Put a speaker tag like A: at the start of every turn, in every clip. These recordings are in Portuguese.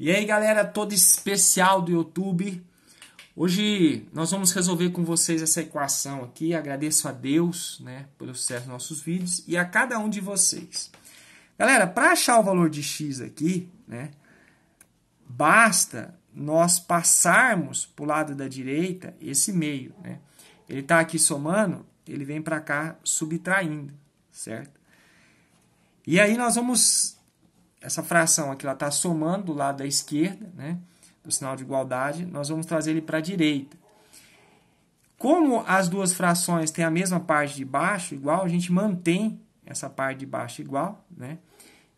A: E aí galera, todo especial do YouTube. Hoje nós vamos resolver com vocês essa equação aqui. Agradeço a Deus né, pelo sucesso dos nossos vídeos e a cada um de vocês. Galera, para achar o valor de x aqui, né, basta nós passarmos para o lado da direita esse meio. Né? Ele está aqui somando, ele vem para cá subtraindo, certo? E aí nós vamos essa fração aqui está somando do lado da esquerda, né, do sinal de igualdade, nós vamos trazer ele para a direita. Como as duas frações têm a mesma parte de baixo igual, a gente mantém essa parte de baixo igual, né?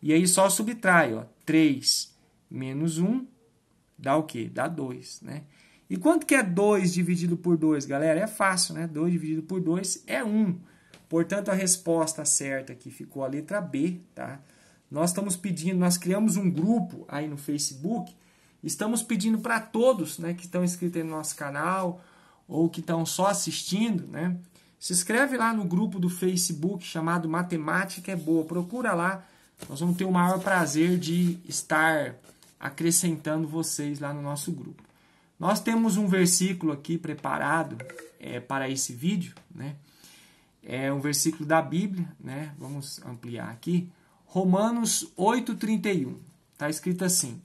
A: E aí só subtrai, ó, 3 menos 1 dá o quê? Dá 2, né? E quanto que é 2 dividido por 2, galera? É fácil, né? 2 dividido por 2 é 1. Portanto, a resposta certa aqui ficou a letra B, tá? Nós estamos pedindo, nós criamos um grupo aí no Facebook, estamos pedindo para todos né, que estão inscritos no nosso canal ou que estão só assistindo, né? Se inscreve lá no grupo do Facebook chamado Matemática é Boa. Procura lá. Nós vamos ter o maior prazer de estar acrescentando vocês lá no nosso grupo. Nós temos um versículo aqui preparado é, para esse vídeo, né? É um versículo da Bíblia, né? Vamos ampliar aqui. Romanos 8,31. Está escrito assim: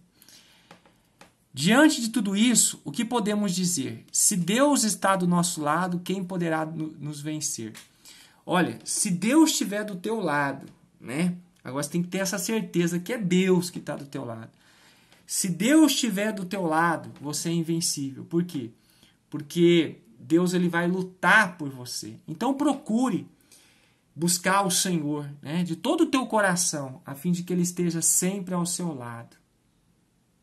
A: Diante de tudo isso, o que podemos dizer? Se Deus está do nosso lado, quem poderá nos vencer? Olha, se Deus estiver do teu lado, né? Agora você tem que ter essa certeza que é Deus que está do teu lado. Se Deus estiver do teu lado, você é invencível. Por quê? Porque Deus ele vai lutar por você. Então procure buscar o Senhor né, de todo o teu coração, a fim de que Ele esteja sempre ao seu lado.